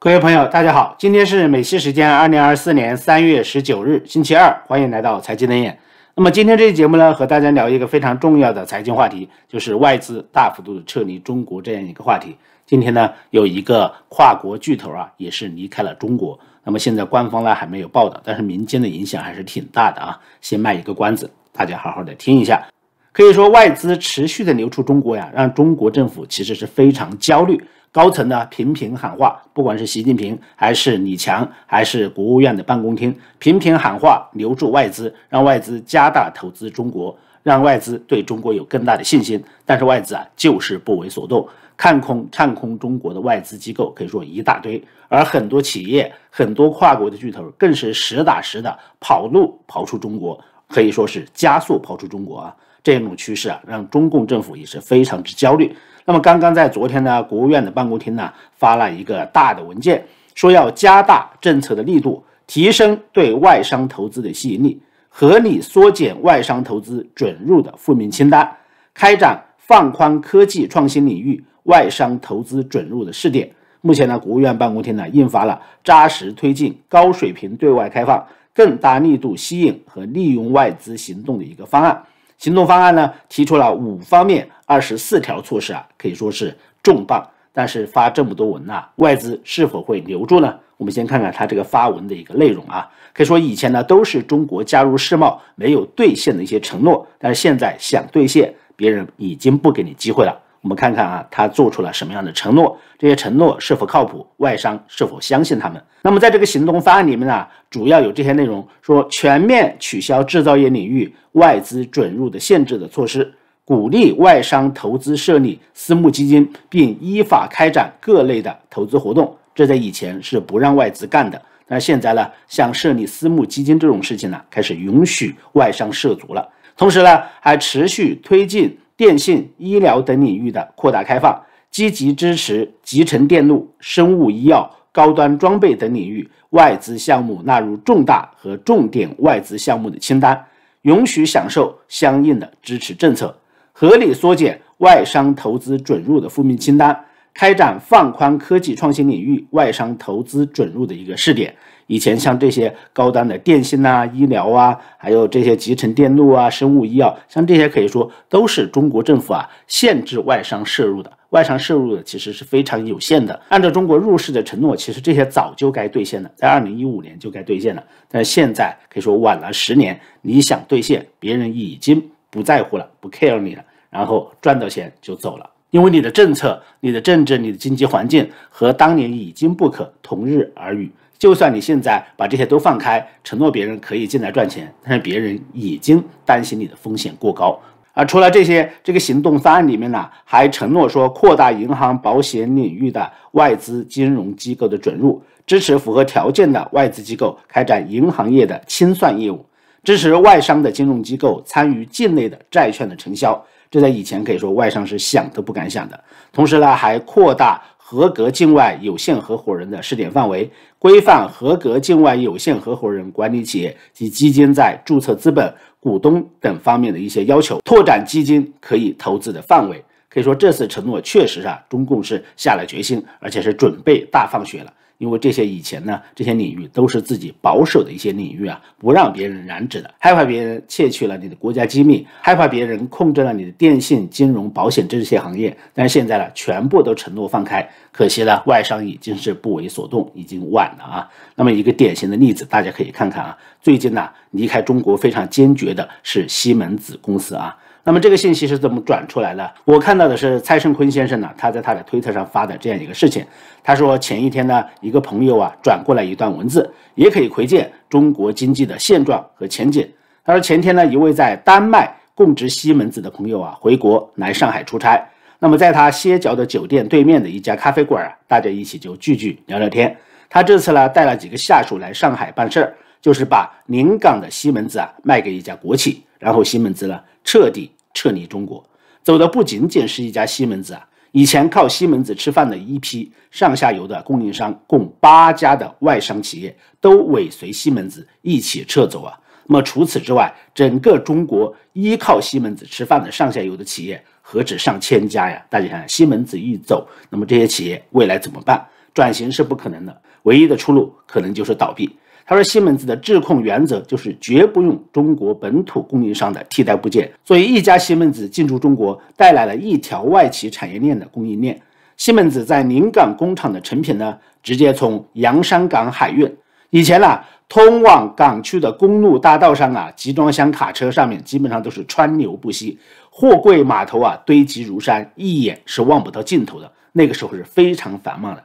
各位朋友，大家好，今天是美西时间二零二四年三月十九日，星期二，欢迎来到财经冷眼。那么今天这期节目呢，和大家聊一个非常重要的财经话题，就是外资大幅度的撤离中国这样一个话题。今天呢，有一个跨国巨头啊，也是离开了中国。那么现在官方呢还没有报道，但是民间的影响还是挺大的啊。先卖一个关子，大家好好的听一下。可以说外资持续的流出中国呀，让中国政府其实是非常焦虑。高层呢频频喊话，不管是习近平还是李强，还是国务院的办公厅，频频喊话留住外资，让外资加大投资中国，让外资对中国有更大的信心。但是外资啊就是不为所动，看空看空中国的外资机构可以说一大堆，而很多企业、很多跨国的巨头更是实打实的跑路跑出中国，可以说是加速跑出中国啊！这种趋势啊，让中共政府也是非常之焦虑。那么，刚刚在昨天呢，国务院的办公厅呢发了一个大的文件，说要加大政策的力度，提升对外商投资的吸引力，合理缩减外商投资准入的负面清单，开展放宽科技创新领域外商投资准入的试点。目前呢，国务院办公厅呢印发了扎实推进高水平对外开放、更大力度吸引和利用外资行动的一个方案。行动方案呢，提出了五方面二十四条措施啊，可以说是重磅。但是发这么多文呐，外资是否会留住呢？我们先看看它这个发文的一个内容啊。可以说以前呢，都是中国加入世贸没有兑现的一些承诺，但是现在想兑现，别人已经不给你机会了。我们看看啊，他做出了什么样的承诺？这些承诺是否靠谱？外商是否相信他们？那么，在这个行动方案里面呢，主要有这些内容：说全面取消制造业领域外资准入的限制的措施，鼓励外商投资设立私募基金，并依法开展各类的投资活动。这在以前是不让外资干的，那现在呢，像设立私募基金这种事情呢，开始允许外商涉足了。同时呢，还持续推进。电信、医疗等领域的扩大开放，积极支持集成电路、生物医药、高端装备等领域外资项目纳入重大和重点外资项目的清单，允许享受相应的支持政策，合理缩减外商投资准入的负面清单，开展放宽科技创新领域外商投资准入的一个试点。以前像这些高端的电信啊、医疗啊，还有这些集成电路啊、生物医药，像这些可以说都是中国政府啊限制外商摄入的。外商摄入的其实是非常有限的。按照中国入市的承诺，其实这些早就该兑现了，在二零一五年就该兑现了。但现在可以说晚了十年。你想兑现，别人已经不在乎了，不 care 你了。然后赚到钱就走了，因为你的政策、你的政治、你的经济环境和当年已经不可同日而语。就算你现在把这些都放开，承诺别人可以进来赚钱，但是别人已经担心你的风险过高。而除了这些，这个行动方案里面呢，还承诺说扩大银行保险领域的外资金融机构的准入，支持符合条件的外资机构开展银行业的清算业务，支持外商的金融机构参与境内的债券的承销。这在以前可以说外商是想都不敢想的。同时呢，还扩大。合格境外有限合伙人的试点范围，规范合格境外有限合伙人管理企业及基金在注册资本、股东等方面的一些要求，拓展基金可以投资的范围。可以说，这次承诺确实啊，中共是下了决心，而且是准备大放血了。因为这些以前呢，这些领域都是自己保守的一些领域啊，不让别人染指的，害怕别人窃取了你的国家机密，害怕别人控制了你的电信、金融、保险这些行业。但是现在呢，全部都承诺放开，可惜呢，外商已经是不为所动，已经晚了啊。那么一个典型的例子，大家可以看看啊，最近呢，离开中国非常坚决的是西门子公司啊。那么这个信息是怎么转出来的？我看到的是蔡胜坤先生呢，他在他的推特上发的这样一个事情。他说前一天呢，一个朋友啊转过来一段文字，也可以窥见中国经济的现状和前景。他说前天呢，一位在丹麦供职西门子的朋友啊回国来上海出差。那么在他歇脚的酒店对面的一家咖啡馆，啊，大家一起就聚聚聊聊天。他这次呢带了几个下属来上海办事儿，就是把临港的西门子啊卖给一家国企，然后西门子呢彻底。撤离中国走的不仅仅是一家西门子啊，以前靠西门子吃饭的一批上下游的供应商，共八家的外商企业都尾随西门子一起撤走啊。那么除此之外，整个中国依靠西门子吃饭的上下游的企业何止上千家呀？大家想想，西门子一走，那么这些企业未来怎么办？转型是不可能的，唯一的出路可能就是倒闭。他说，西门子的质控原则就是绝不用中国本土供应商的替代部件。所以一家西门子进驻中国，带来了一条外企产业链的供应链。西门子在临港工厂的成品呢，直接从洋山港海运。以前呢，通往港区的公路大道上啊，集装箱卡车上面基本上都是川流不息，货柜码头啊堆积如山，一眼是望不到尽头的。那个时候是非常繁忙的。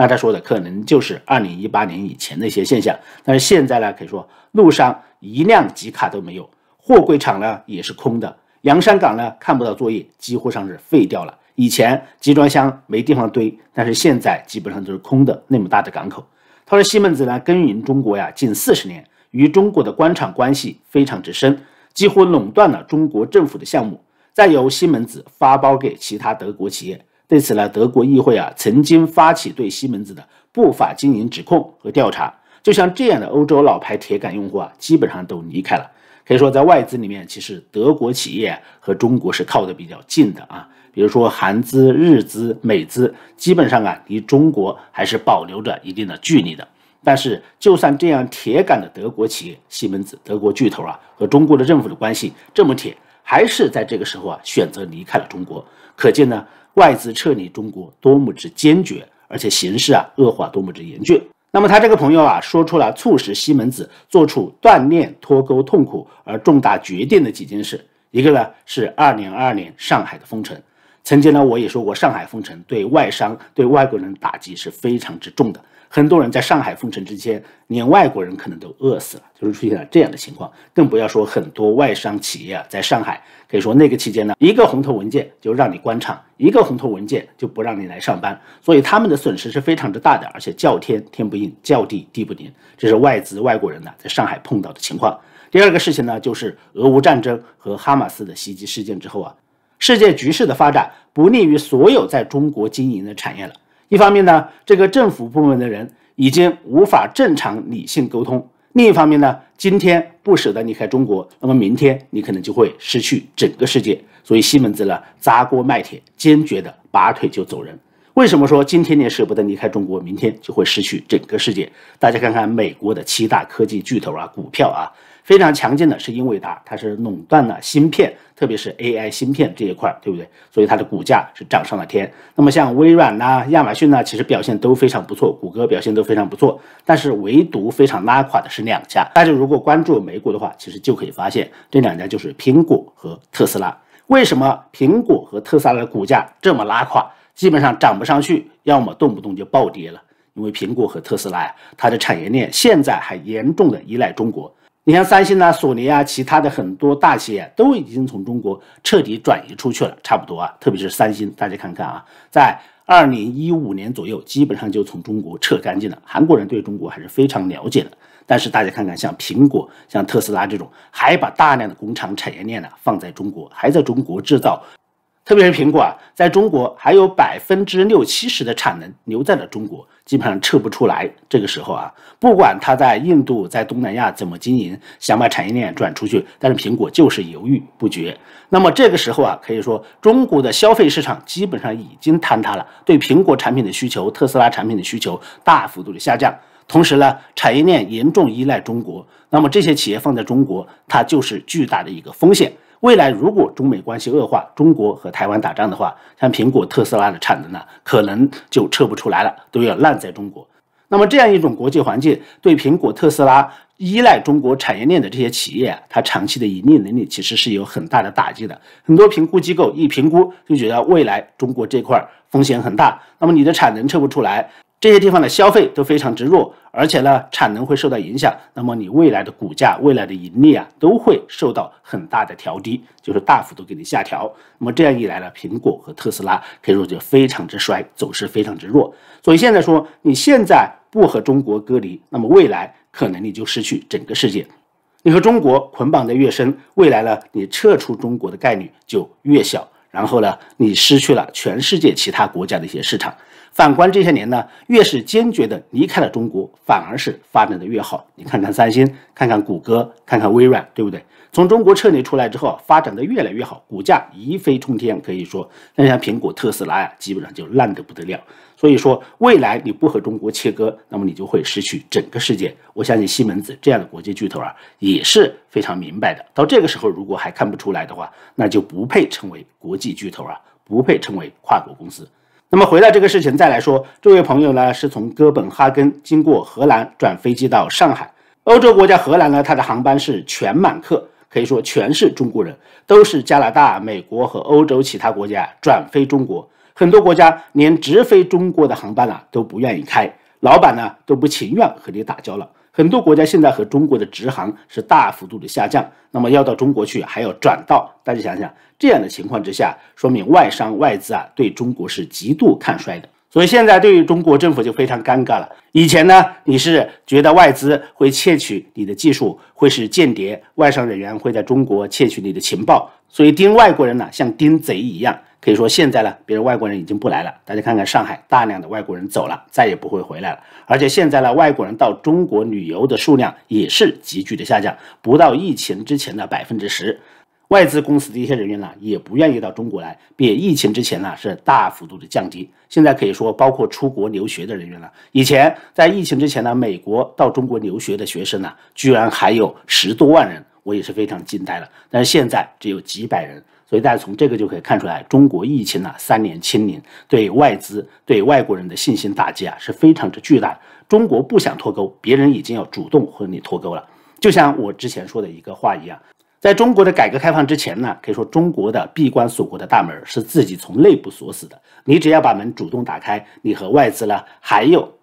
那他说的可能就是二零一八年以前的一些现象，但是现在呢，可以说路上一辆集卡都没有，货柜厂呢也是空的，洋山港呢看不到作业，几乎上是废掉了。以前集装箱没地方堆，但是现在基本上都是空的。那么大的港口，他说西门子呢耕耘中国呀近四十年，与中国的官场关系非常之深，几乎垄断了中国政府的项目，再由西门子发包给其他德国企业。对此呢，德国议会啊曾经发起对西门子的不法经营指控和调查。就像这样的欧洲老牌铁杆用户啊，基本上都离开了。可以说，在外资里面，其实德国企业和中国是靠得比较近的啊。比如说韩资、日资、美资，基本上啊离中国还是保留着一定的距离的。但是，就算这样铁杆的德国企业西门子，德国巨头啊和中国的政府的关系这么铁，还是在这个时候啊选择离开了中国。可见呢。外资撤离中国多么之坚决，而且形势啊恶化多么之严峻。那么他这个朋友啊，说出了促使西门子做出断链脱钩痛苦而重大决定的几件事。一个呢是二零二二年上海的封城。曾经呢，我也说过，上海封城对外商、对外国人打击是非常之重的。很多人在上海封城之间，连外国人可能都饿死了，就是出现了这样的情况。更不要说很多外商企业啊，在上海可以说那个期间呢，一个红头文件就让你关厂，一个红头文件就不让你来上班，所以他们的损失是非常之大的。而且叫天天不应，叫地地不灵，这是外资外国人呢在上海碰到的情况。第二个事情呢，就是俄乌战争和哈马斯的袭击事件之后啊。世界局势的发展不利于所有在中国经营的产业了。一方面呢，这个政府部门的人已经无法正常理性沟通；另一方面呢，今天不舍得离开中国，那么明天你可能就会失去整个世界。所以西门子呢，砸锅卖铁，坚决的拔腿就走人。为什么说今天你舍不得离开中国，明天就会失去整个世界？大家看看美国的七大科技巨头啊，股票啊，非常强劲的是英伟达，它是垄断了芯片。特别是 AI 芯片这一块，对不对？所以它的股价是涨上了天。那么像微软呐、亚马逊呢，其实表现都非常不错，谷歌表现都非常不错。但是唯独非常拉垮的是两家。大家如果关注美股的话，其实就可以发现这两家就是苹果和特斯拉。为什么苹果和特斯拉的股价这么拉垮，基本上涨不上去，要么动不动就暴跌了？因为苹果和特斯拉呀，它的产业链现在还严重的依赖中国。你像三星啊、索尼啊，其他的很多大企业都已经从中国彻底转移出去了，差不多啊。特别是三星，大家看看啊，在二零一五年左右，基本上就从中国撤干净了。韩国人对中国还是非常了解的，但是大家看看，像苹果、像特斯拉这种，还把大量的工厂产业链呢放在中国，还在中国制造。特别是苹果啊，在中国还有百分之六七十的产能留在了中国，基本上撤不出来。这个时候啊，不管它在印度、在东南亚怎么经营，想把产业链转出去，但是苹果就是犹豫不决。那么这个时候啊，可以说中国的消费市场基本上已经坍塌了，对苹果产品的需求、特斯拉产品的需求大幅度的下降，同时呢，产业链严重依赖中国，那么这些企业放在中国，它就是巨大的一个风险。未来如果中美关系恶化，中国和台湾打仗的话，像苹果、特斯拉的产能呢，可能就撤不出来了，都要烂在中国。那么这样一种国际环境，对苹果、特斯拉依赖中国产业链的这些企业啊，它长期的盈利能力其实是有很大的打击的。很多评估机构一评估就觉得未来中国这块风险很大，那么你的产能撤不出来。这些地方的消费都非常之弱，而且呢，产能会受到影响。那么你未来的股价、未来的盈利啊，都会受到很大的调低，就是大幅度给你下调。那么这样一来呢，苹果和特斯拉可以说就非常之衰，走势非常之弱。所以现在说，你现在不和中国隔离，那么未来可能你就失去整个世界。你和中国捆绑的越深，未来呢，你撤出中国的概率就越小。然后呢，你失去了全世界其他国家的一些市场。反观这些年呢，越是坚决的离开了中国，反而是发展的越好。你看看三星，看看谷歌，看看微软，对不对？从中国撤离出来之后，发展的越来越好，股价一飞冲天，可以说。那像苹果、特斯拉呀，基本上就烂得不得了。所以说，未来你不和中国切割，那么你就会失去整个世界。我相信西门子这样的国际巨头啊，也是非常明白的。到这个时候，如果还看不出来的话，那就不配成为国际巨头啊，不配成为跨国公司。那么回到这个事情再来说，这位朋友呢是从哥本哈根经过荷兰转飞机到上海。欧洲国家荷兰呢，它的航班是全满客，可以说全是中国人，都是加拿大、美国和欧洲其他国家转飞中国。很多国家连直飞中国的航班啊都不愿意开，老板呢都不情愿和你打交道。很多国家现在和中国的直航是大幅度的下降，那么要到中国去还要转道。大家想想，这样的情况之下，说明外商外资啊对中国是极度看衰的。所以现在对于中国政府就非常尴尬了。以前呢，你是觉得外资会窃取你的技术，会是间谍，外商人员会在中国窃取你的情报，所以盯外国人呢像盯贼一样。可以说现在呢，别人外国人已经不来了。大家看看上海，大量的外国人走了，再也不会回来了。而且现在呢，外国人到中国旅游的数量也是急剧的下降，不到疫情之前的百分之十。外资公司的一些人员呢，也不愿意到中国来，比疫情之前呢是大幅度的降低。现在可以说，包括出国留学的人员了。以前在疫情之前呢，美国到中国留学的学生呢，居然还有十多万人，我也是非常惊呆了。但是现在只有几百人。所以大家从这个就可以看出来，中国疫情呢三年清零，对外资对外国人的信心打击啊是非常之巨大。的。中国不想脱钩，别人已经要主动和你脱钩了。就像我之前说的一个话一样，在中国的改革开放之前呢，可以说中国的闭关锁国的大门是自己从内部锁死的。你只要把门主动打开，你和外资呢还有。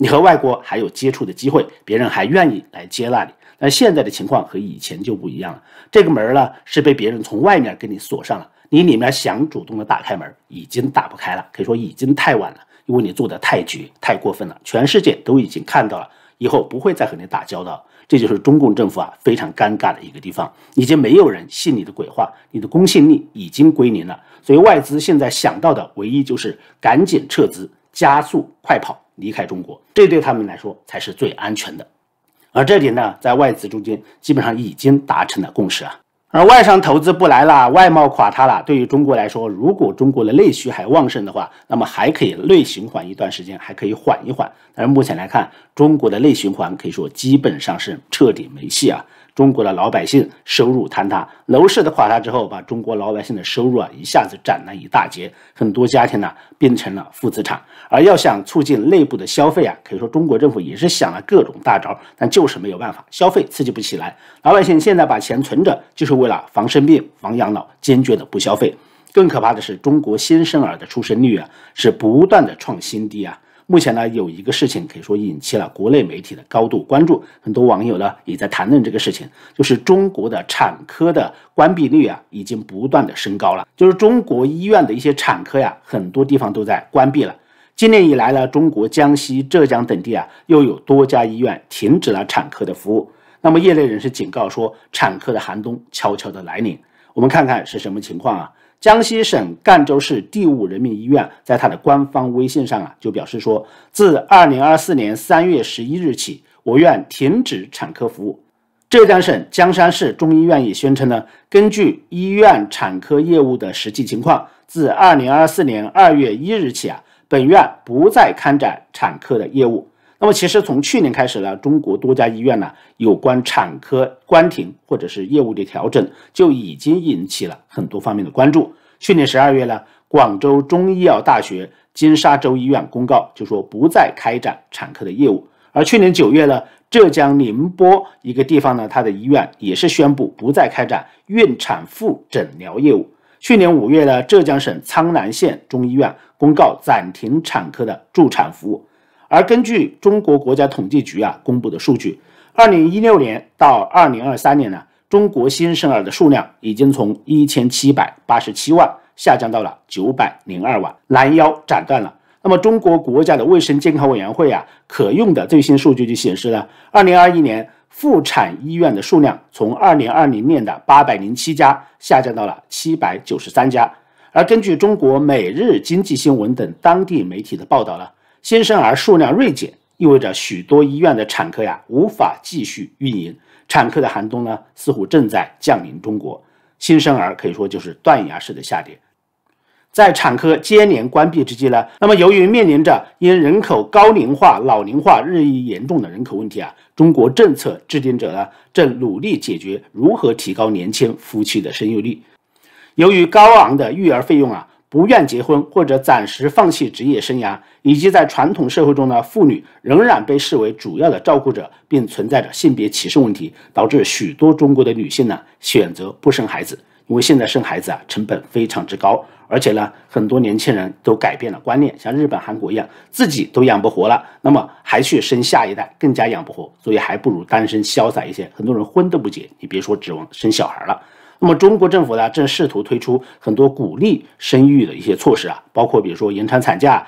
你和外国还有接触的机会，别人还愿意来接纳你。但现在的情况和以前就不一样了。这个门呢，是被别人从外面给你锁上了。你里面想主动的打开门，已经打不开了，可以说已经太晚了，因为你做的太绝、太过分了。全世界都已经看到了，以后不会再和你打交道。这就是中共政府啊，非常尴尬的一个地方，已经没有人信你的鬼话，你的公信力已经归零了。所以外资现在想到的唯一就是赶紧撤资，加速快跑。离开中国，这对他们来说才是最安全的。而这点呢，在外资中间基本上已经达成了共识啊。而外商投资不来了，外贸垮塌了，对于中国来说，如果中国的内需还旺盛的话，那么还可以内循环一段时间，还可以缓一缓。但是目前来看，中国的内循环可以说基本上是彻底没戏啊。中国的老百姓收入坍塌，楼市的垮塌之后，把中国老百姓的收入啊一下子斩了一大截，很多家庭呢变成了负资产。而要想促进内部的消费啊，可以说中国政府也是想了各种大招，但就是没有办法，消费刺激不起来。老百姓现在把钱存着，就是为了防生病、防养老，坚决的不消费。更可怕的是，中国新生儿的出生率啊是不断的创新低啊。目前呢，有一个事情可以说引起了国内媒体的高度关注，很多网友呢也在谈论这个事情，就是中国的产科的关闭率啊，已经不断的升高了，就是中国医院的一些产科呀，很多地方都在关闭了。今年以来呢，中国江西、浙江等地啊，又有多家医院停止了产科的服务。那么业内人士警告说，产科的寒冬悄悄的来临。我们看看是什么情况啊？江西省赣州市第五人民医院在它的官方微信上啊，就表示说，自二零二四年三月十一日起，我院停止产科服务。浙江省江山市中医院也宣称呢，根据医院产科业务的实际情况，自二零二四年二月一日起啊，本院不再开展产科的业务。那么其实从去年开始呢，中国多家医院呢有关产科关停或者是业务的调整就已经引起了很多方面的关注。去年十二月呢，广州中医药大学金沙洲医院公告就说不再开展产科的业务。而去年九月呢，浙江宁波一个地方呢，它的医院也是宣布不再开展孕产妇诊疗业务。去年五月呢，浙江省苍南县中医院公告暂停产科的助产服务。而根据中国国家统计局啊公布的数据，二零一六年到二零二三年呢，中国新生儿的数量已经从一千七百八十七万下降到了九百零二万，拦腰斩断了。那么，中国国家的卫生健康委员会啊可用的最新数据就显示了，二零二一年妇产医院的数量从二零二零年的八百零七家下降到了七百九十三家。而根据中国每日经济新闻等当地媒体的报道呢。新生儿数量锐减，意味着许多医院的产科呀无法继续运营。产科的寒冬呢，似乎正在降临中国。新生儿可以说就是断崖式的下跌。在产科接连关闭之际呢，那么由于面临着因人口高龄化、老龄化日益严重的人口问题啊，中国政策制定者呢正努力解决如何提高年轻夫妻的生育率。由于高昂的育儿费用啊。不愿结婚或者暂时放弃职业生涯，以及在传统社会中呢，妇女仍然被视为主要的照顾者，并存在着性别歧视问题，导致许多中国的女性呢选择不生孩子。因为现在生孩子啊成本非常之高，而且呢很多年轻人都改变了观念，像日本、韩国一样，自己都养不活了，那么还去生下一代更加养不活，所以还不如单身潇洒一些。很多人婚都不结，你别说指望生小孩了。那么中国政府呢，正试图推出很多鼓励生育的一些措施啊，包括比如说延长产假，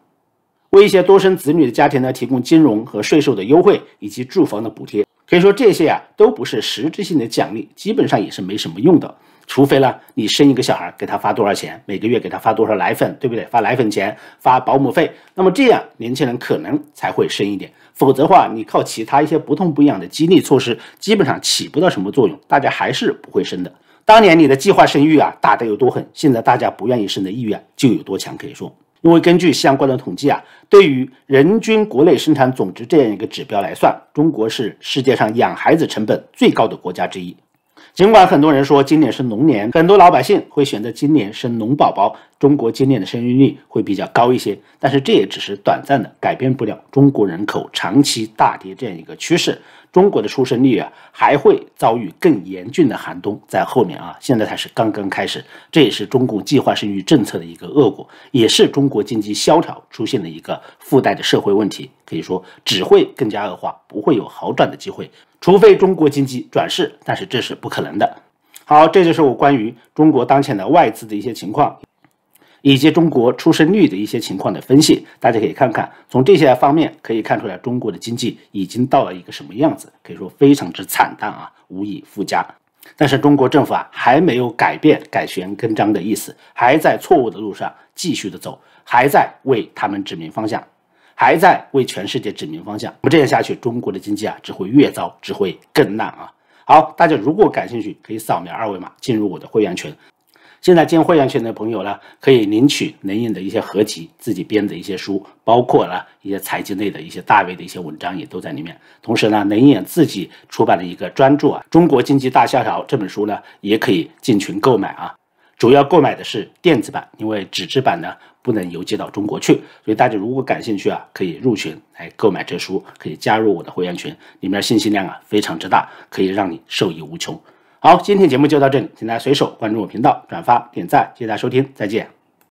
为一些多生子女的家庭呢提供金融和税收的优惠，以及住房的补贴。可以说这些啊都不是实质性的奖励，基本上也是没什么用的。除非呢你生一个小孩给他发多少钱，每个月给他发多少奶粉，对不对？发奶粉钱，发保姆费。那么这样年轻人可能才会生一点。否则的话，你靠其他一些不痛不痒的激励措施，基本上起不到什么作用，大家还是不会生的。当年你的计划生育啊打得有多狠，现在大家不愿意生的意愿就有多强。可以说，因为根据相关的统计啊，对于人均国内生产总值这样一个指标来算，中国是世界上养孩子成本最高的国家之一。尽管很多人说今年是龙年，很多老百姓会选择今年生龙宝宝，中国今年的生育率会比较高一些，但是这也只是短暂的，改变不了中国人口长期大跌这样一个趋势。中国的出生率啊，还会遭遇更严峻的寒冬在后面啊，现在才是刚刚开始，这也是中共计划生育政策的一个恶果，也是中国经济萧条出现的一个附带的社会问题，可以说只会更加恶化，不会有好转的机会，除非中国经济转势，但是这是不可能的。好，这就是我关于中国当前的外资的一些情况。以及中国出生率的一些情况的分析，大家可以看看，从这些方面可以看出来中国的经济已经到了一个什么样子，可以说非常之惨淡啊，无以复加。但是中国政府啊还没有改变改弦更张的意思，还在错误的路上继续的走，还在为他们指明方向，还在为全世界指明方向。我们这样下去，中国的经济啊只会越糟，只会更烂啊。好，大家如果感兴趣，可以扫描二维码进入我的会员群。现在进会员群的朋友呢，可以领取冷眼的一些合集，自己编的一些书，包括了一些财经类的一些大 V 的一些文章也都在里面。同时呢，冷眼自己出版的一个专著啊，《中国经济大萧条》这本书呢，也可以进群购买啊。主要购买的是电子版，因为纸质版呢不能邮寄到中国去。所以大家如果感兴趣啊，可以入群来购买这书，可以加入我的会员群，里面信息量啊非常之大，可以让你受益无穷。好，今天节目就到这里，请大家随手关注我频道，转发、点赞，谢谢大家收听，再见。